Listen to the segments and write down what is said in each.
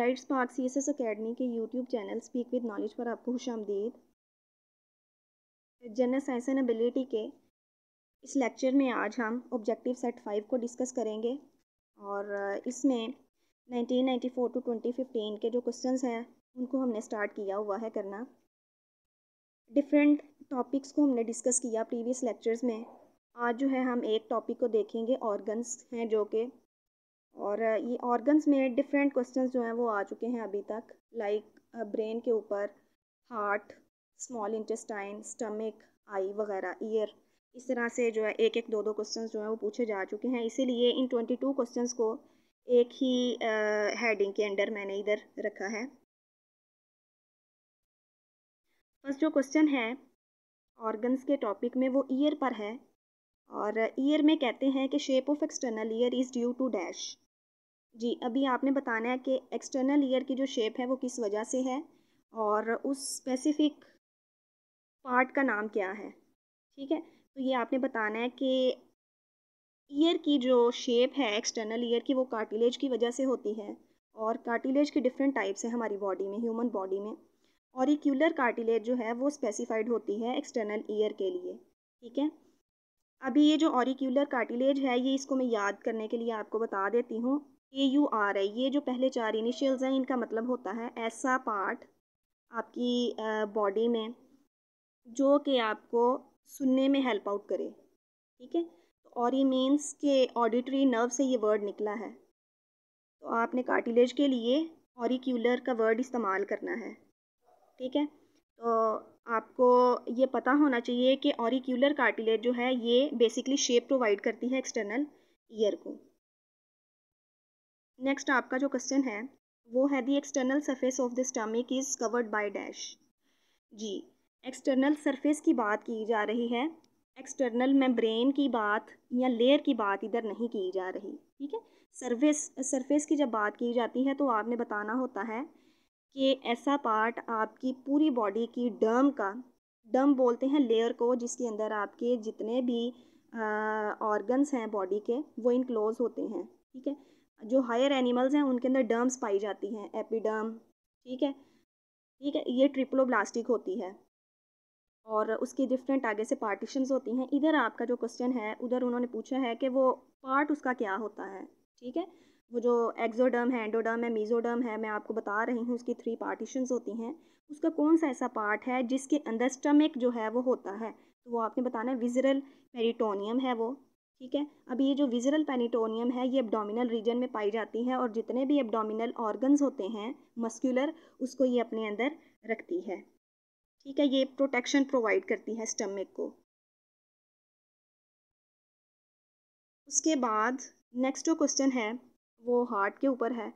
bright spark C S S academy के YouTube channel speak with knowledge पर आपको खुश आमदीद जनरल साइंस एंड एबिलिटी के इस लेक्चर में आज हम ऑब्जेक्टिव सेट फाइव को डिस्कस करेंगे और इसमें 1994 टू 2015 के जो क्वेश्चंस हैं उनको हमने स्टार्ट किया हुआ है करना डिफरेंट टॉपिक्स को हमने डिस्कस किया प्रीवियस लेक्चर्स में आज जो है हम एक टॉपिक को देखेंगे ऑर्गन्स हैं जो कि और ये ऑर्गन्स में डिफरेंट क्वेश्चन जो हैं वो आ चुके हैं अभी तक लाइक ब्रेन के ऊपर heart small intestine stomach eye वगैरह ईयर इस तरह से जो है एक एक दो दो क्वेश्चन जो हैं वो पूछे जा चुके हैं इसीलिए इन ट्वेंटी टू क्वेश्चन को एक ही हेडिंग के अंडर मैंने इधर रखा है फर्स्ट जो क्वेश्चन है ऑर्गन्स के टॉपिक में वो ईयर पर है और ईयर में कहते हैं कि shape of external ear is due to dash जी अभी आपने बताना है कि एक्सटर्नल ईयर की जो शेप है वो किस वजह से है और उस स्पेसिफिक पार्ट का नाम क्या है ठीक है तो ये आपने बताना है कि ईयर की जो शेप है एक्सटर्नल ईयर की वो कार्टिलेज की वजह से होती है और कार्टिलेज के डिफरेंट टाइप्स हैं हमारी बॉडी में ह्यूमन बॉडी में और क्यूलर कार्टिलेज जो है वो स्पेसिफाइड होती है एक्सटर्नल ईयर के लिए ठीक है अभी ये जो ऑरिक्यूलर कार्टिलेज है ये इसको मैं याद करने के लिए आपको बता देती हूँ ए यू आर है ये जो पहले चार इनिशियल्स हैं इनका मतलब होता है ऐसा पार्ट आपकी बॉडी में जो कि आपको सुनने में हेल्प आउट करे ठीक है तो ये मीन्स के ऑडिटरी नर्व से ये वर्ड निकला है तो आपने कार्टिलेज के लिए ऑरिक्यूलर का वर्ड इस्तेमाल करना है ठीक है तो आपको ये पता होना चाहिए कि ऑरिक्यूलर कार्टिलेज जो है ये बेसिकली शेप प्रोवाइड करती है एक्सटर्नल ईयर को नेक्स्ट आपका जो क्वेश्चन है वो है the external surface of the stomach is covered by dash जी एक्सटर्नल सरफेस की बात की जा रही है एक्सटर्नल मेम्ब्रेन की बात या लेयर की बात इधर नहीं की जा रही ठीक है सर्फेस सरफेस की जब बात की जाती है तो आपने बताना होता है कि ऐसा पार्ट आपकी पूरी बॉडी की डर्म का डम बोलते हैं लेयर को जिसके अंदर आपके जितने भी ऑर्गन्स हैं बॉडी के वो इनक्लोज होते हैं ठीक है जो हायर एनिमल्स हैं उनके अंदर डर्म्स पाई जाती हैं एपिडर्म ठीक है ठीक है ये ट्रिपलोब्लास्टिक होती है और उसकी डिफरेंट आगे से पार्टीशन होती हैं इधर आपका जो क्वेश्चन है उधर उन्होंने पूछा है कि वो पार्ट उसका क्या होता है ठीक है वो जो एक्जोडर्म है एंडोडर्म है मीजोडर्म है मैं आपको बता रही हूँ उसकी थ्री पार्टीशंस होती हैं उसका कौन सा ऐसा पार्ट है जिसके अंदर स्टमक जो है वो होता है तो वो आपने बताना है विजरल पेरिटोनियम है वो ठीक है अब ये जो विजरल पेनिटोनियम है ये एब्डोमिनल रीजन में पाई जाती है और जितने भी एब्डोमिनल ऑर्गन्स होते हैं मस्क्यूलर उसको ये अपने अंदर रखती है ठीक है ये प्रोटेक्शन प्रोवाइड करती है स्टमक को उसके बाद नेक्स्ट जो क्वेश्चन है वो हार्ट के ऊपर है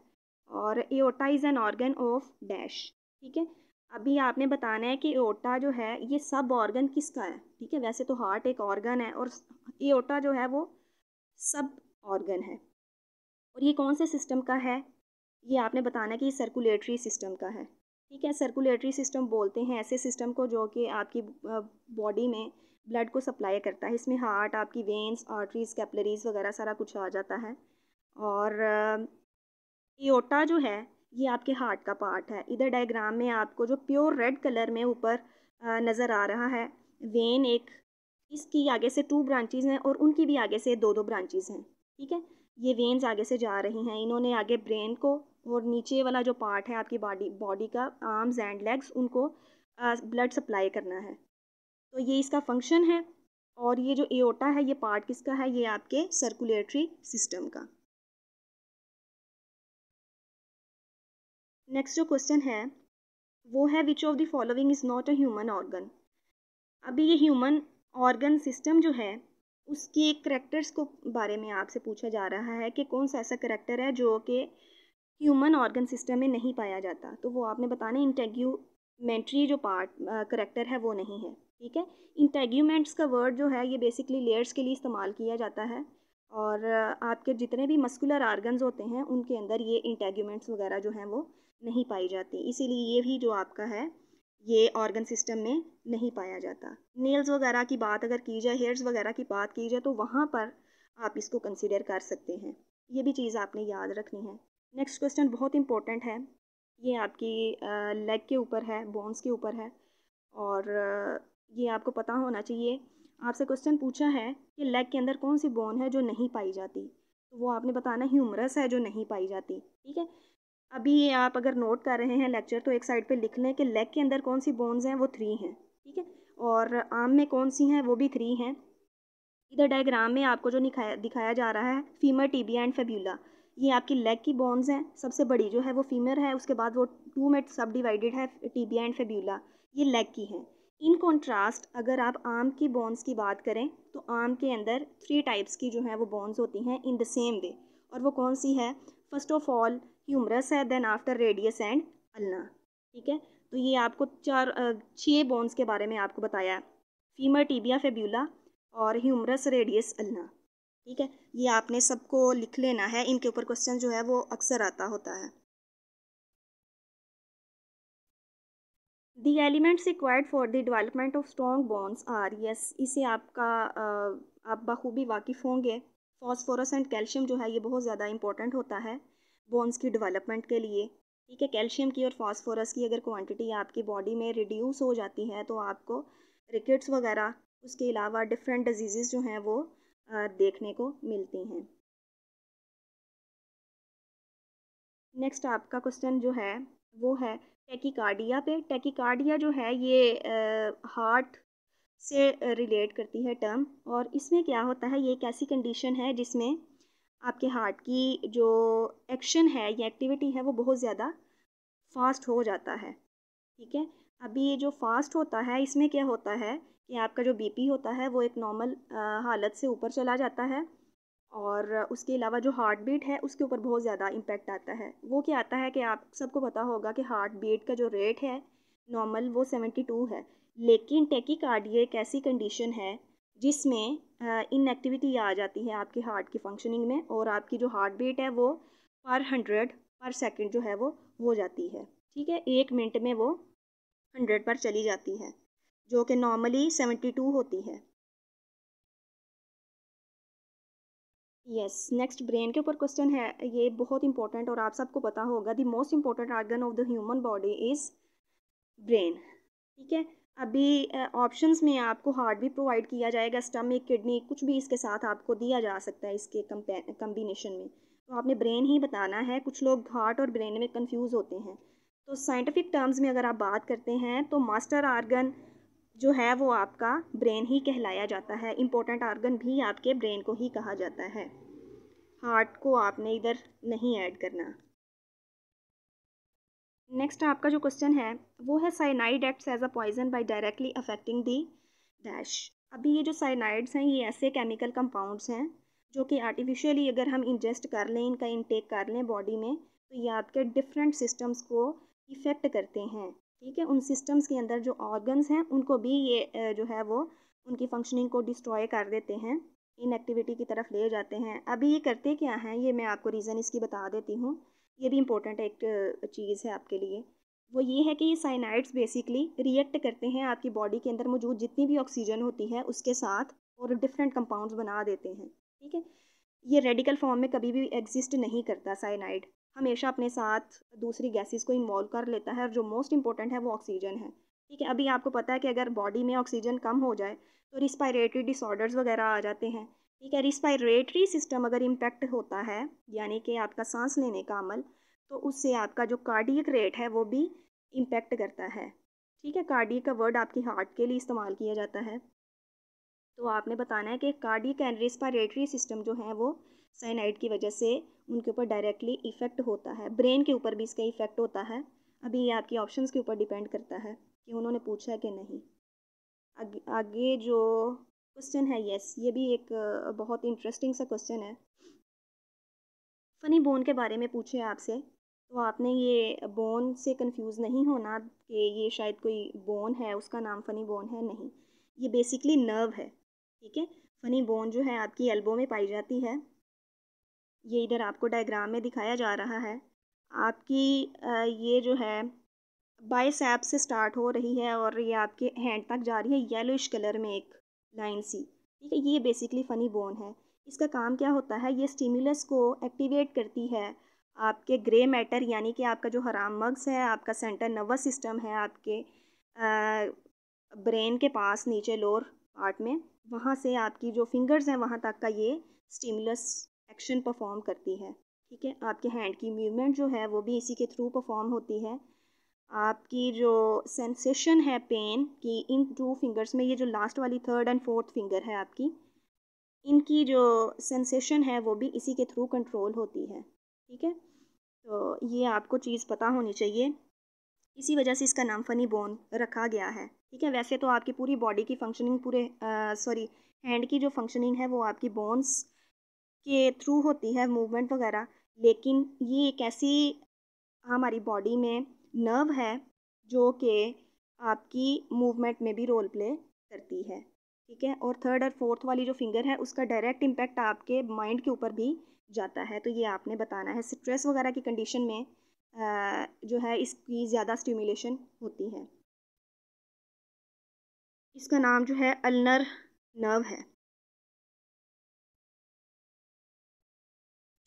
और aorta is an organ of dash ठीक है अभी आपने बताना है कि एओटा जो है ये सब ऑर्गन किसका है ठीक है वैसे तो हार्ट एक ऑर्गन है और एओटा जो है वो सब ऑर्गन है और ये कौन से सिस्टम का है ये आपने बताना है कि ये सर्कुलेटरी सिस्टम का है ठीक है सर्कुलेटरी सिस्टम बोलते हैं ऐसे सिस्टम को जो कि आपकी बॉडी में ब्लड को सप्लाई करता है इसमें हार्ट आपकी वेंस आर्टरीज कैपलरीज वगैरह सारा कुछ आ जाता है और ईओटा जो है ये आपके हार्ट का पार्ट है इधर डायग्राम में आपको जो प्योर रेड कलर में ऊपर नज़र आ रहा है वेन एक इसकी आगे से टू ब्रांचेज हैं और उनकी भी आगे से दो दो ब्रांचेज हैं ठीक है ये वेन्स आगे से जा रही हैं इन्होंने आगे ब्रेन को और नीचे वाला जो पार्ट है आपकी बॉडी बॉडी का आर्म्स एंड लेग्स उनको ब्लड सप्लाई करना है तो ये इसका फंक्शन है और ये जो एओटा है ये पार्ट किसका है ये आपके सर्कुलेटरी सिस्टम का नेक्स्ट जो क्वेश्चन है वो है which of the following is not a human organ अभी ये ह्यूमन ऑर्गन सिस्टम जो है उसके करेक्टर्स को बारे में आपसे पूछा जा रहा है कि कौन सा ऐसा करेक्टर है जो कि ह्यूमन ऑर्गन सिस्टम में नहीं पाया जाता तो वो आपने बताना इंटेग्यूमेंट्री जो पार्ट करेक्टर है वो नहीं है ठीक है इंटेग्यूमेंट्स का वर्ड जो है ये बेसिकली लेयर्स के लिए इस्तेमाल किया जाता है और आपके जितने भी मस्कुलर ऑर्गन होते हैं उनके अंदर ये इंटेग्यूमेंट्स वगैरह जो हैं वो नहीं पाई जाती इसीलिए ये भी जो आपका है ये ऑर्गन सिस्टम में नहीं पाया जाता नेल्स वगैरह की बात अगर की जाए हेयर्स वगैरह की बात की जाए तो वहाँ पर आप इसको कंसिडर कर सकते हैं ये भी चीज़ आपने याद रखनी है नेक्स्ट क्वेश्चन बहुत इंपॉर्टेंट है ये आपकी लेग के ऊपर है बोन्स के ऊपर है और ये आपको पता होना चाहिए आपसे क्वेश्चन पूछा है कि लेग के अंदर कौन सी बोन है जो नहीं पाई जाती तो वो आपने बताना ह्यूमरस है जो नहीं पाई जाती ठीक है अभी ये आप अगर नोट कर रहे हैं लेक्चर तो एक साइड पे लिख लें कि लेग के अंदर कौन सी बोन्स हैं वो थ्री हैं ठीक है और आम में कौन सी हैं वो भी थ्री हैं इधर डायग्राम में आपको जो दिखाया दिखाया जा रहा है फीमर टीबिया एंड फेब्यूला ये आपकी लेग की बोन्स हैं सबसे बड़ी जो है वो फीमर है उसके बाद वो टू में सब डिवाइडेड है टीबिया एंड फेब्यूला ये लेग की हैं इन कॉन्ट्रास्ट अगर आप आम की बोन्स की बात करें तो आम के अंदर थ्री टाइप्स की जो है वो बोन्स होती हैं इन द सेम वे और वो कौन सी है फर्स्ट ऑफ ऑल ह्यूमरस है then after radius and ulna ठीक है तो ये आपको चार छः बोन्स के बारे में आपको बताया है फीमर टीबिया फेब्यूला और ह्यूमरस रेडियस अल्ना ठीक है ये आपने सबको लिख लेना है इनके ऊपर क्वेश्चन जो है वो अक्सर आता होता है the elements required for the development of strong bones are yes इसे आपका आप बखूबी वाकिफ़ होंगे फॉस्फोरस एंड कैल्शियम जो है ये बहुत ज़्यादा इंपॉर्टेंट होता है बोन्स की डेवलपमेंट के लिए ठीक है कैल्शियम की और फास्फोरस की अगर क्वांटिटी आपकी बॉडी में रिड्यूस हो जाती है तो आपको रिकेट्स वगैरह उसके अलावा डिफरेंट डिजीज़ जो हैं वो देखने को मिलती हैं नेक्स्ट आपका क्वेश्चन जो है वो है टैकीकार्डिया पे टैकीकार्डिया जो है ये हार्ट से रिलेट करती है टर्म और इसमें क्या होता है ये एक ऐसी कंडीशन है जिसमें आपके हार्ट की जो एक्शन है या एक्टिविटी है वो बहुत ज़्यादा फास्ट हो जाता है ठीक है अभी ये जो फास्ट होता है इसमें क्या होता है कि आपका जो बीपी होता है वो एक नॉर्मल हालत से ऊपर चला जाता है और उसके अलावा जो हार्ट बीट है उसके ऊपर बहुत ज़्यादा इम्पेक्ट आता है वो क्या आता है कि आप सबको पता होगा कि हार्ट बीट का जो रेट है नॉर्मल वो सेवेंटी टू है लेकिन टेकिकार्डिया एक ऐसी कंडीशन है जिसमें इनएक्टिविटी आ जाती है आपके हार्ट की फंक्शनिंग में और आपकी जो हार्ट बीट है वो पर हंड्रेड पर सेकंड जो है वो हो जाती है ठीक है एक मिनट में वो हंड्रेड पर चली जाती है जो कि नॉर्मली सेवेंटी टू होती है यस नेक्स्ट ब्रेन के ऊपर क्वेश्चन है ये बहुत इंपॉर्टेंट और आप सबको पता होगा the most important organ of the human body is brain ठीक है अभी ऑप्शंस में आपको हार्ट भी प्रोवाइड किया जाएगा स्टमक किडनी कुछ भी इसके साथ आपको दिया जा सकता है इसके कम्बिनेशन में तो आपने ब्रेन ही बताना है कुछ लोग हार्ट और ब्रेन में कंफ्यूज होते हैं तो साइंटिफिक टर्म्स में अगर आप बात करते हैं तो मास्टर आर्गन जो है वो आपका ब्रेन ही कहलाया जाता है इम्पोर्टेंट आर्गन भी आपके ब्रेन को ही कहा जाता है हार्ट को आपने इधर नहीं ऐड करना नेक्स्ट आपका जो क्वेश्चन है वो है cyanide acts as a poison by directly affecting the dash अभी ये जो साइनाइड्स हैं ये ऐसे केमिकल कंपाउंड्स हैं जो कि आर्टिफिशियली अगर हम इंजेस्ट कर लें इनका इनटेक कर लें बॉडी में तो ये आपके डिफरेंट सिस्टम्स को इफ़ेक्ट करते हैं ठीक है उन सिस्टम्स के अंदर जो ऑर्गन्स हैं उनको भी ये जो है वो उनकी फंक्शनिंग को डिस्ट्रॉय कर देते हैं इनएक्टिविटी की तरफ ले जाते हैं अभी ये करते क्या हैं ये मैं आपको रीज़न इसकी बता देती हूँ ये भी इम्पोर्टेंट एक चीज़ है आपके लिए वो ये है कि ये साइनाइड्स बेसिकली रिएक्ट करते हैं आपकी बॉडी के अंदर मौजूद जितनी भी ऑक्सीजन होती है उसके साथ और डिफरेंट कंपाउंड्स बना देते हैं ठीक है ये रेडिकल फॉर्म में कभी भी एग्जिस्ट नहीं करता साइनाइड हमेशा अपने साथ दूसरी गैसेस को इन्वॉल्व कर लेता है और जो मोस्ट इंपॉर्टेंट है वो ऑक्सीजन है ठीक है अभी आपको पता है कि अगर बॉडी में ऑक्सीजन कम हो जाए तो रिस्पायरेटरी डिसऑर्डर्स वगैरह आ जाते हैं ठीक है रिस्पायरेटरी सिस्टम अगर इम्पेक्ट होता है यानी कि आपका सांस लेने का अमल तो उससे आपका जो कार्डियक रेट है वो भी इम्पेक्ट करता है ठीक है कार्डियक का वर्ड आपकी हार्ट के लिए इस्तेमाल किया जाता है तो आपने बताना है कि कार्डियक एंड रिस्पायरेटरी सिस्टम जो है वो साइनाइड की वजह से उनके ऊपर डायरेक्टली इफ़ेक्ट होता है ब्रेन के ऊपर भी इसका इफ़ेक्ट होता है अभी ये आपकी ऑप्शंस के ऊपर डिपेंड करता है कि उन्होंने पूछा है कि नहीं आगे जो क्वेश्चन है यस ये भी एक बहुत इंटरेस्टिंग सा क्वेश्चन है फ़नी बोन के बारे में पूछे आपसे तो आपने ये बोन से कंफ्यूज नहीं होना कि ये शायद कोई बोन है उसका नाम फ़नी बोन है नहीं ये बेसिकली नर्व है ठीक है फ़नी बोन जो है आपकी एल्बो में पाई जाती है ये इधर आपको डायग्राम में दिखाया जा रहा है आपकी ये जो है बाइसैप से स्टार्ट हो रही है और ये आपके हैंड तक जा रही है येलोइश कलर में एक लाइन सी ठीक है ये बेसिकली फ़नी बोन है इसका काम क्या होता है ये स्टीमुलस को एक्टिवेट करती है आपके ग्रे मैटर यानी कि आपका जो हराम मग्स है आपका सेंटर नर्वस सिस्टम है आपके ब्रेन के पास नीचे लोअर पार्ट में वहाँ से आपकी जो फिंगर्स हैं वहाँ तक का ये स्टीमुलस एक्शन परफॉर्म करती है ठीक है आपके हैंड की मूवमेंट जो है वो भी इसी के थ्रू परफॉर्म होती है आपकी जो सेंसेशन है पेन की इन टू फिंगर्स में ये जो लास्ट वाली थर्ड एंड फोर्थ फिंगर है आपकी इनकी जो सेंसेशन है वो भी इसी के थ्रू कंट्रोल होती है ठीक है तो ये आपको चीज़ पता होनी चाहिए इसी वजह से इसका नाम फ़नी बोन रखा गया है ठीक है वैसे तो आपकी पूरी बॉडी की फंक्शनिंग पूरे सॉरी हैंड की जो फंक्शनिंग है वो आपकी बोन्स के थ्रू होती है मूवमेंट वगैरह लेकिन ये एक ऐसी हमारी बॉडी में नर्व है जो कि आपकी मूवमेंट में भी रोल प्ले करती है ठीक है और थर्ड और फोर्थ वाली जो फिंगर है उसका डायरेक्ट इम्पैक्ट आपके माइंड के ऊपर भी जाता है तो ये आपने बताना है स्ट्रेस वगैरह की कंडीशन में जो है इसकी ज़्यादा स्टिमुलेशन होती है इसका नाम जो है अल्नर नर्व है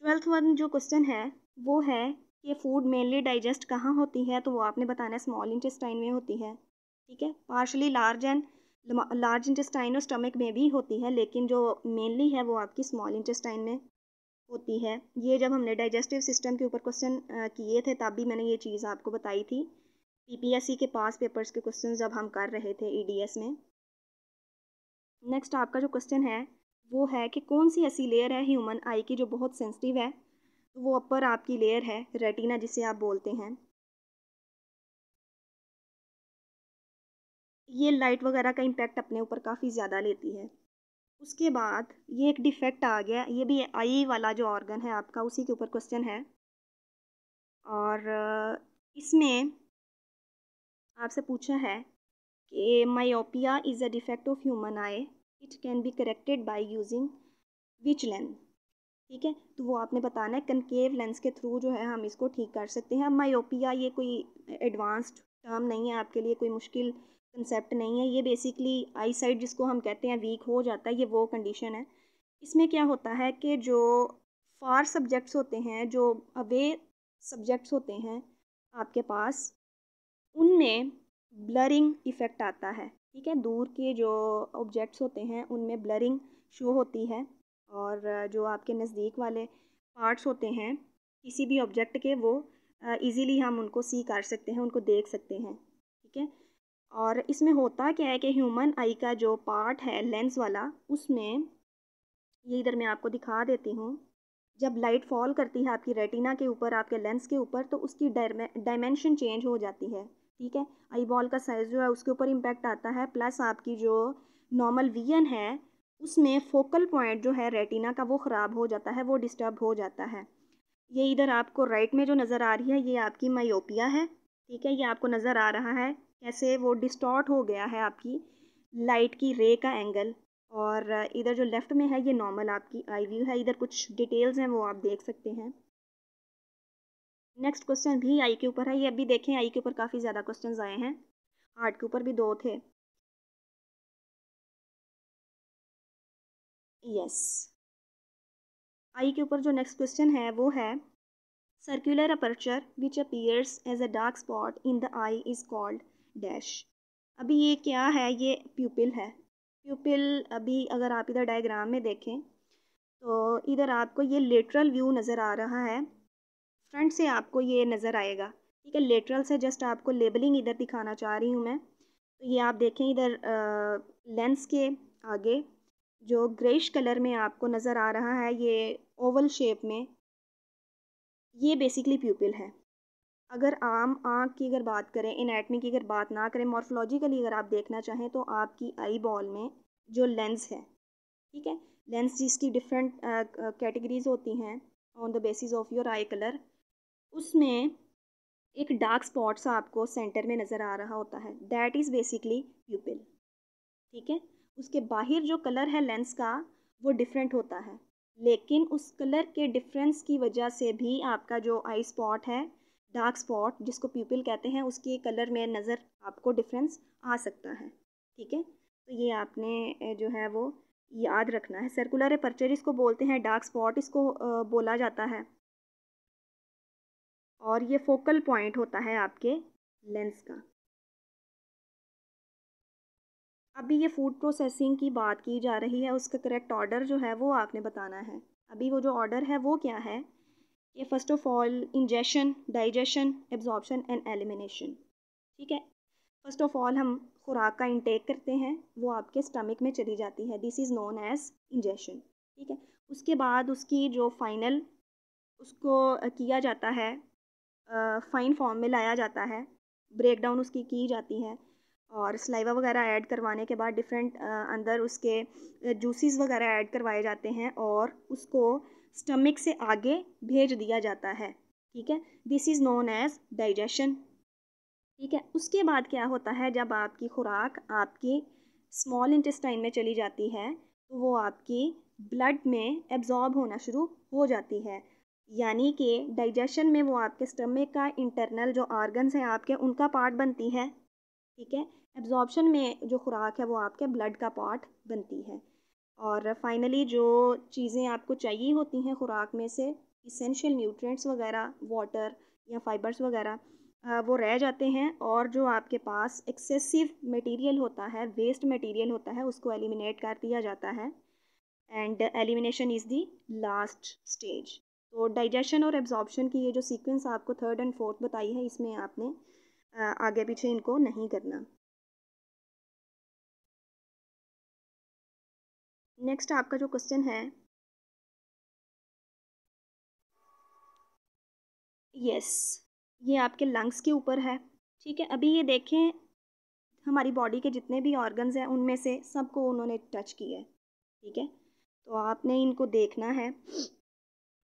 ट्वेल्थ वन जो क्वेश्चन है वो है ये फूड मेनली डाइजेस्ट कहाँ होती है तो वो आपने बताना है स्मॉल इंटेस्टाइन में होती है ठीक है partially large and large intestine और स्टमक में भी होती है लेकिन जो मेनली है वो आपकी स्मॉल इंटेस्टाइन में होती है ये जब हमने डाइजेस्टिव सिस्टम के ऊपर क्वेश्चन किए थे तब भी मैंने ये चीज़ आपको बताई थी पीपीएससी के पास पेपर्स के क्वेश्चन जब हम कर रहे थे ईडीएस e में नेक्स्ट आपका जो क्वेश्चन है वो है कि कौन सी ऐसी लेयर है ह्यूमन आई की जो बहुत सेंसिटिव है तो वो अपर आपकी लेयर है रेटिना जिसे आप बोलते हैं ये लाइट वगैरह का इम्पेक्ट अपने ऊपर काफ़ी ज़्यादा लेती है उसके बाद ये एक डिफेक्ट आ गया ये भी आई वाला जो ऑर्गन है आपका उसी के ऊपर क्वेश्चन है और इसमें आपसे पूछा है कि myopia is a defect of human eye it can be corrected by using which length ठीक है तो वो आपने बताना है कनकेव लेंस के थ्रू जो है हम इसको ठीक कर सकते हैं अब मायोपिया ये कोई एडवांस्ड टर्म नहीं है आपके लिए कोई मुश्किल कंसेप्ट नहीं है ये बेसिकली आई साइड जिसको हम कहते हैं वीक हो जाता है ये वो कंडीशन है इसमें क्या होता है कि जो फार सब्जेक्ट्स होते हैं जो अवे सब्जेक्ट्स होते हैं आपके पास उनमें ब्लरिंग इफ़ेक्ट आता है ठीक है दूर के जो ऑब्जेक्ट्स होते हैं उनमें ब्लरिंग शो होती है और जो आपके नज़दीक वाले पार्ट्स होते हैं किसी भी ऑब्जेक्ट के वो इजीली हम उनको सी कर सकते हैं उनको देख सकते हैं ठीक है और इसमें होता क्या है कि ह्यूमन आई का जो पार्ट है लेंस वाला उसमें ये इधर मैं आपको दिखा देती हूँ जब लाइट फॉल करती है आपकी रेटिना के ऊपर आपके लेंस के ऊपर तो उसकी डायमेंशन चेंज हो जाती है ठीक है आई बॉल का साइज़ जो है उसके ऊपर इम्पेक्ट आता है प्लस आपकी जो नॉर्मल वीएन है उसमें फोकल पॉइंट जो है रेटिना का वो ख़राब हो जाता है वो डिस्टर्ब हो जाता है ये इधर आपको राइट में जो नज़र आ रही है ये आपकी मायोपिया है ठीक है ये आपको नज़र आ रहा है कैसे वो डिस्टॉर्ट हो गया है आपकी लाइट की रे का एंगल और इधर जो लेफ़्ट में है ये नॉर्मल आपकी आई व्यू है इधर कुछ डिटेल्स हैं वो आप देख सकते हैं नेक्स्ट क्वेश्चन भी आई के ऊपर है ये अभी देखें आई के ऊपर काफ़ी ज़्यादा क्वेश्चन आए हैं हार्ट के ऊपर भी दो थे यस आई के ऊपर जो नेक्स्ट क्वेश्चन है वो है circular aperture which appears as a dark spot in the eye is called dash अभी ये क्या है ये प्यूपिल है प्यूपिल अभी अगर आप इधर डायग्राम में देखें तो इधर आपको ये लेटरल व्यू नज़र आ रहा है फ्रंट से आपको ये नज़र आएगा ठीक है लेटरल से जस्ट आपको लेबलिंग इधर दिखाना चाह रही हूँ मैं तो ये आप देखें इधर लेंस के आगे जो ग्रेश कलर में आपको नज़र आ रहा है ये ओवल शेप में ये बेसिकली प्यूपिल है अगर आम आँख की अगर बात करें एटमी की अगर बात ना करें मॉर्फोलॉजिकली अगर आप देखना चाहें तो आपकी आई बॉल में जो लेंस है ठीक है लेंस जिसकी डिफरेंट कैटेगरीज होती हैं on the basis of your eye colour उसमें एक डार्क स्पॉट सा आपको सेंटर में नज़र आ रहा होता है दैट इज़ बेसिकली प्यूपिल ठीक है उसके बाहर जो कलर है लेंस का वो डिफरेंट होता है लेकिन उस कलर के डिफरेंस की वजह से भी आपका जो आई स्पॉट है डार्क स्पॉट जिसको पीपल कहते हैं उसके कलर में नज़र आपको डिफरेंस आ सकता है ठीक है तो ये आपने जो है वो याद रखना है सर्कुलर पर्चर इसको बोलते हैं डार्क स्पॉट इसको बोला जाता है और ये फोकल पॉइंट होता है आपके लेंस का अभी ये फूड प्रोसेसिंग की बात की जा रही है उसका करेक्ट ऑर्डर जो है वो आपने बताना है अभी वो जो ऑर्डर है वो क्या है कि first of all ingestion digestion absorption and elimination ठीक है फर्स्ट ऑफ ऑल हम खुराक का इंटेक करते हैं वो आपके स्टमक में चली जाती है this is known as ingestion ठीक है उसके बाद उसकी जो फाइनल उसको किया जाता है फाइन फॉर्म में लाया जाता है ब्रेक डाउन उसकी की जाती है और सलाइवा वगैरह ऐड करवाने के बाद डिफरेंट अंदर उसके जूसेस वगैरह ऐड करवाए जाते हैं और उसको स्टमक से आगे भेज दिया जाता है ठीक है this is known as digestion ठीक है उसके बाद क्या होता है जब आपकी खुराक आपकी स्मॉल इंटेस्टाइन में चली जाती है तो वो आपकी ब्लड में एब्जॉर्ब होना शुरू हो जाती है यानी कि डाइजेशन में वो आपके स्टमक का इंटरनल जो ऑर्गन्स हैं आपके उनका पार्ट बनती है ठीक है एब्जॉर्बशन में जो खुराक है वो आपके ब्लड का पार्ट बनती है और फाइनली जो चीज़ें आपको चाहिए होती हैं खुराक में से इसेंशियल न्यूट्रिएंट्स वगैरह वाटर या फाइबर्स वगैरह वो रह जाते हैं और जो आपके पास एक्सेसिव मटेरियल होता है वेस्ट मटेरियल होता है उसको एलिमिनेट कर दिया जाता है and elimination is the last stage तो डाइजेशन और एब्जॉर्बन की ये जो सीक्वेंस आपको थर्ड एंड फोर्थ बताई है इसमें आपने आगे पीछे इनको नहीं करना नेक्स्ट आपका जो क्वेश्चन है यस yes, ये आपके लंग्स के ऊपर है ठीक है अभी ये देखें हमारी बॉडी के जितने भी ऑर्गन्स हैं उनमें से सबको उन्होंने टच किया है ठीक है तो आपने इनको देखना है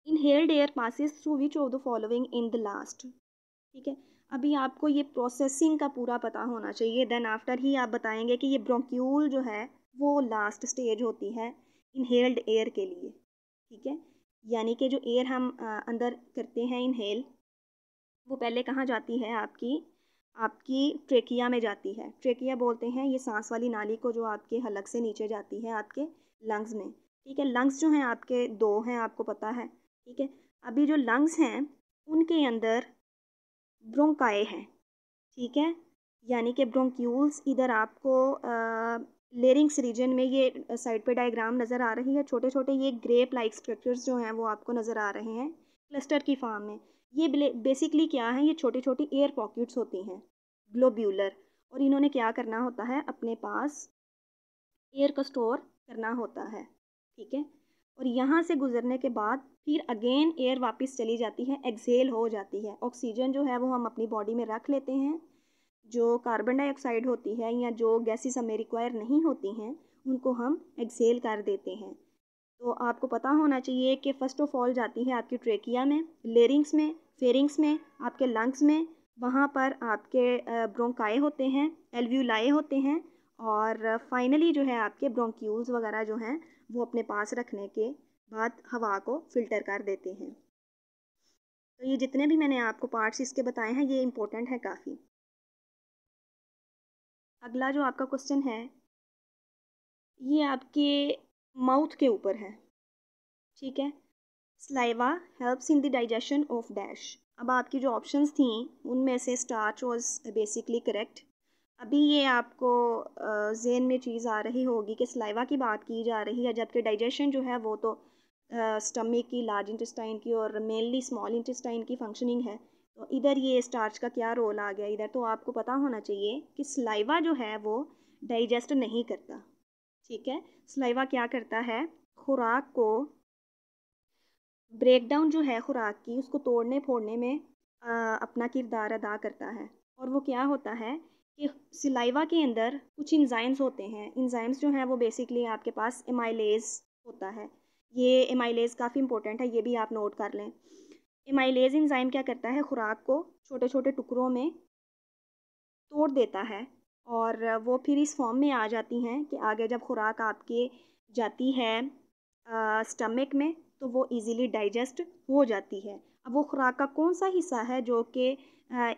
inhaled air passes through which of the following in the last ठीक है अभी आपको ये प्रोसेसिंग का पूरा पता होना चाहिए देन आफ्टर ही आप बताएंगे कि ये ब्रोंक्यूल जो है वो लास्ट स्टेज होती है इनहेल्ड एयर के लिए ठीक है यानी कि जो एयर हम अंदर करते हैं इनहेल वो पहले कहाँ जाती है आपकी आपकी ट्रेकिया में जाती है ट्रेकिया बोलते हैं ये सांस वाली नाली को जो आपके हलक से नीचे जाती है आपके लंग्स में ठीक है लंग्स जो हैं आपके दो हैं आपको पता है ठीक है अभी जो लंग्स हैं उनके अंदर ब्रोंकाए हैं ठीक है यानी कि ब्रोंक्यूल्स इधर आपको लेरिंग्स रीजन में ये साइड पे डायग्राम नज़र आ रही है छोटे छोटे ये ग्रेप लाइक स्ट्रक्चर्स जो हैं वो आपको नज़र आ रहे हैं क्लस्टर की फॉर्म में ये बेसिकली क्या है ये छोटी छोटी एयर पॉकेट्स होती हैं ग्लोब्यूलर और इन्होंने क्या करना होता है अपने पास एयर को स्टोर करना होता है ठीक है और यहाँ से गुजरने के बाद फिर अगेन एयर वापस चली जाती है एक्सेल हो जाती है ऑक्सीजन जो है वो हम अपनी बॉडी में रख लेते हैं जो कार्बन डाइऑक्साइड होती है या जो गैसेस हमें रिक्वायर नहीं होती हैं उनको हम एक्सेल कर देते हैं तो आपको पता होना चाहिए कि फ़र्स्ट ऑफ ऑल जाती है आपकी ट्रेकिया में लेरिंग्स में फेरिंग्स में आपके लंग्स में वहाँ पर आपके ब्रोंकाए होते हैं एलव्यूलाए होते हैं और फाइनली जो है आपके ब्रोंक्यूल्स वगैरह जो हैं वो अपने पास रखने के बाद हवा को फिल्टर कर देते हैं तो ये जितने भी मैंने आपको पार्ट्स इसके बताए हैं ये इम्पोर्टेंट है काफ़ी अगला जो आपका क्वेश्चन है ये आपके माउथ के ऊपर है ठीक है saliva helps in the digestion of dash अब आपकी जो ऑप्शंस थी उनमें से स्टार्च वॉज बेसिकली करेक्ट अभी ये आपको जेन में चीज़ आ रही होगी कि सलाइवा की बात की जा रही है जबकि डाइजेशन जो है वो तो स्टमिक की लार्ज इंटेस्टाइन की और मेनली स्मॉल इंटेस्टाइन की फंक्शनिंग है तो इधर ये स्टार्च का क्या रोल आ गया इधर तो आपको पता होना चाहिए कि सलाइवा जो है वो डाइजेस्ट नहीं करता ठीक है सलाइवा क्या करता है खुराक को ब्रेकडाउन जो है खुराक की उसको तोड़ने फोड़ने में आ, अपना किरदार अदा करता है और वो क्या होता है कि सिलाइवा के अंदर कुछ इंजाइम्स होते हैं इंजाइम्स जो हैं वो बेसिकली आपके पास एमाइलेज होता है ये एमाइलेज काफ़ी इंपॉर्टेंट है ये भी आप नोट कर लें एमाइलेज इंजाइम क्या करता है खुराक को छोटे छोटे टुकड़ों में तोड़ देता है और वो फिर इस फॉर्म में आ जाती हैं कि आगे जब खुराक आपके जाती है स्टमक में तो वो इजीली डाइजेस्ट हो जाती है अब वो खुराक का कौन सा हिस्सा है जो कि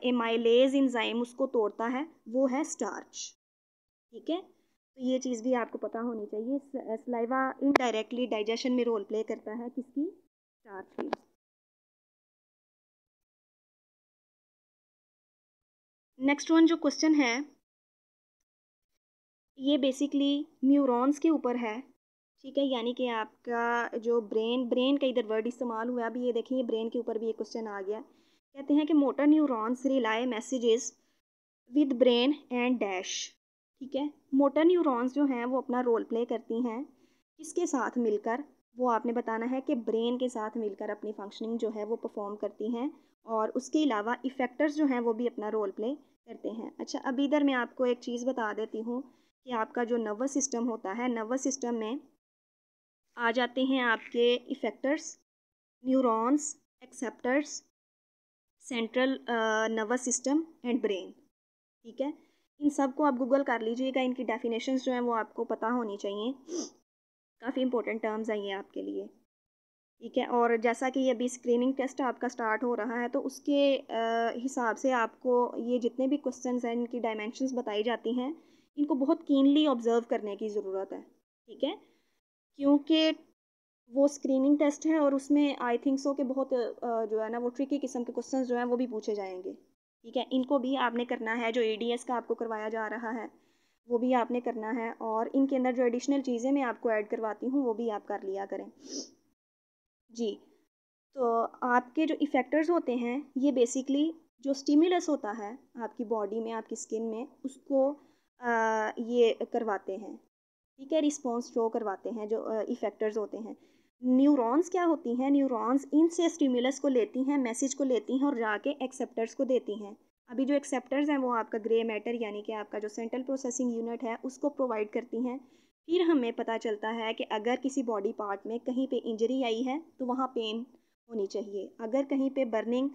एमाइलेज इंजाइम उसको तोड़ता है वो है स्टार्च ठीक है तो ये चीज़ भी आपको पता होनी चाहिए सलाइवा इनडायरेक्टली डाइजेशन में रोल प्ले करता है किसकी स्टार्च की नेक्स्ट वन जो क्वेश्चन है ये बेसिकली न्यूरॉन्स के ऊपर है ठीक है यानी कि आपका जो ब्रेन ब्रेन का इधर वर्ड इस्तेमाल हुआ अभी ये देखिए ब्रेन के ऊपर भी ये क्वेश्चन आ गया कहते हैं कि motor neurons relay messages with brain and dash ठीक है मोटर न्यूरॉन्स जो हैं वो अपना रोल प्ले करती हैं किसके साथ मिलकर वो आपने बताना है कि ब्रेन के साथ मिलकर अपनी फंक्शनिंग जो है वो परफॉर्म करती हैं और उसके अलावा इफ़ेक्टर्स जो हैं वो भी अपना रोल प्ले करते हैं अच्छा अभी इधर मैं आपको एक चीज़ बता देती हूँ कि आपका जो नर्वस सिस्टम होता है नर्वस सिस्टम में आ जाते हैं आपके effectors neurons acceptors central nervous system and brain ठीक है इन सब को आप गूगल कर लीजिएगा इनकी डेफिनेशंस जो हैं वो आपको पता होनी चाहिए काफ़ी इंपॉर्टेंट टर्म्स हैं ये आपके लिए ठीक है और जैसा कि अभी स्क्रीनिंग टेस्ट आपका स्टार्ट हो रहा है तो उसके uh, हिसाब से आपको ये जितने भी क्वेश्चन हैं इनकी डायमेंशन बताई जाती हैं इनको बहुत कीनली ऑब्ज़र्व करने की ज़रूरत है ठीक है क्योंकि वो स्क्रीनिंग टेस्ट है और उसमें आई थिंक सो के बहुत जो है ना वो ट्रिकी किस्म के क्वेश्चन जो हैं वो भी पूछे जाएंगे ठीक है इनको भी आपने करना है जो ए का आपको करवाया जा रहा है वो भी आपने करना है और इनके अंदर जो एडिशनल चीज़ें मैं आपको ऐड करवाती हूँ वो भी आप कर लिया करें जी तो आपके जो इफ़ेक्टर्स होते हैं ये बेसिकली जो स्टिमुलस होता है आपकी बॉडी में आपकी स्किन में उसको आ, ये करवाते हैं ठीक है रिस्पॉन्स शो करवाते हैं जो इफेक्टर्स होते हैं न्यूरॉन्स क्या होती हैं न्यूरॉन्स इनसे स्टिमुलस को लेती हैं मैसेज को लेती हैं और जाके एक्सेप्टर्स को देती हैं अभी जो एक्सेप्टर्स हैं वो आपका ग्रे मैटर यानी कि आपका जो सेंट्रल प्रोसेसिंग यूनिट है उसको प्रोवाइड करती हैं फिर हमें पता चलता है कि अगर किसी बॉडी पार्ट में कहीं पे इंजरी आई है तो वहाँ पेन होनी चाहिए अगर कहीं पे बर्निंग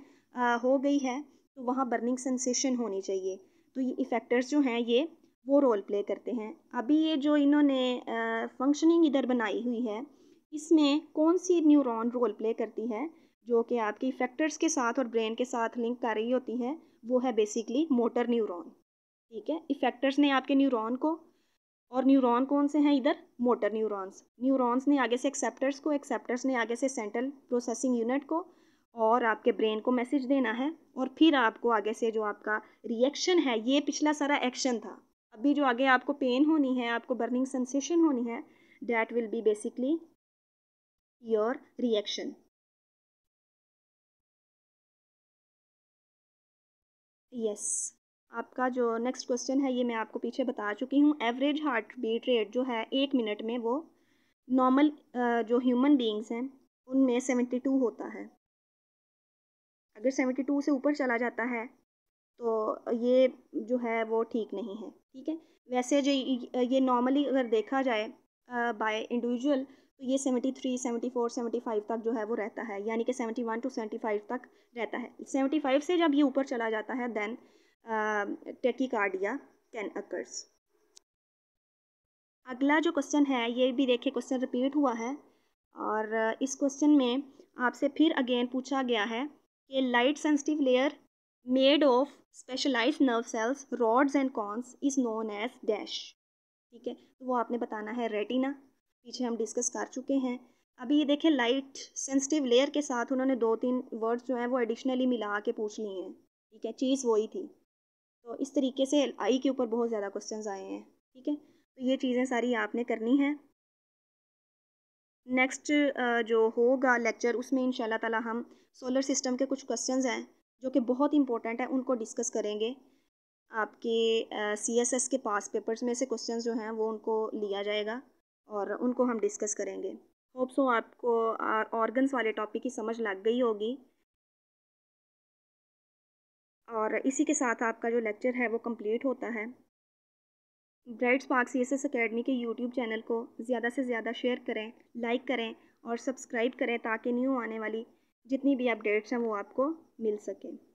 हो गई है तो वहाँ बर्निंग सेंसेशन होनी चाहिए तो ये इफेक्टर्स जो हैं ये वो रोल प्ले करते हैं अभी ये जो इन्होंने फंक्शनिंग इधर बनाई हुई है इसमें कौन सी न्यूरॉन रोल प्ले करती है जो कि आपके इफेक्टर्स के साथ और ब्रेन के साथ लिंक कर रही होती है वो है बेसिकली मोटर न्यूरॉन ठीक है इफेक्टर्स ने आपके न्यूरॉन को और न्यूरॉन कौन से हैं इधर मोटर न्यूरॉन्स न्यूरॉन्स ने आगे से एक्सेप्टर्स को एक्सेप्टर्स ने आगे से सेंट्रल प्रोसेसिंग यूनिट को और आपके ब्रेन को मैसेज देना है और फिर आपको आगे से जो आपका रिएक्शन है ये पिछला सारा एक्शन था भी जो आगे आपको पेन होनी है आपको बर्निंग सेंसेशन होनी है that will be basically your reaction yes आपका जो नेक्स्ट क्वेश्चन है ये मैं आपको पीछे बता चुकी हूँ एवरेज हार्ट बीट रेट जो है एक मिनट में वो नॉर्मल जो ह्यूमन बींग्स हैं उनमें सेवेंटी टू होता है अगर सेवेंटी टू से ऊपर चला जाता है तो ये जो है वो ठीक नहीं है ठीक है वैसे जो ये नॉर्मली अगर देखा जाए बाय इंडिविजुअल तो ये seventy three seventy four seventy five तक जो है वो रहता है यानी कि seventy one to seventy five तक रहता है सेवेंटी फाइव से जब ये ऊपर चला जाता है देन टेकिकार्डिया कैन अकर्स अगला जो क्वेश्चन है ये भी देखिए क्वेश्चन रिपीट हुआ है और इस क्वेश्चन में आपसे फिर अगेन पूछा गया है कि light sensitive layer made of specialise nerve cells rods and cones is known as dash ठीक है तो वो आपने बताना है रेटिना पीछे हम डिस्कस कर चुके हैं अभी ये देखें लाइट सेंसिटिव लेयर के साथ उन्होंने दो तीन वर्ड्स जो हैं वो एडिशनली मिला के पूछ लिए हैं ठीक है चीज़ वही थी तो इस तरीके से आई के ऊपर बहुत ज़्यादा क्वेश्चन आए हैं ठीक है तो ये चीज़ें सारी आपने करनी है नेक्स्ट जो होगा लेक्चर उसमें इन ताला हम सोलर सिस्टम के कुछ क्वेश्चंस हैं जो कि बहुत इंपॉर्टेंट है उनको डिस्कस करेंगे आपके सी एस एस के पास पेपर्स में से क्वेश्चन जो हैं वो उनको लिया जाएगा और उनको हम डिस्कस करेंगे होप सो आपको ऑर्गन्स वाले टॉपिक की समझ लग गई होगी और इसी के साथ आपका जो लेक्चर है वो कंप्लीट होता है bright spark C S S academy के यूट्यूब चैनल को ज़्यादा से ज़्यादा शेयर करें लाइक करें और सब्सक्राइब करें ताकि न्यू आने वाली जितनी भी अपडेट्स हैं वो आपको मिल सके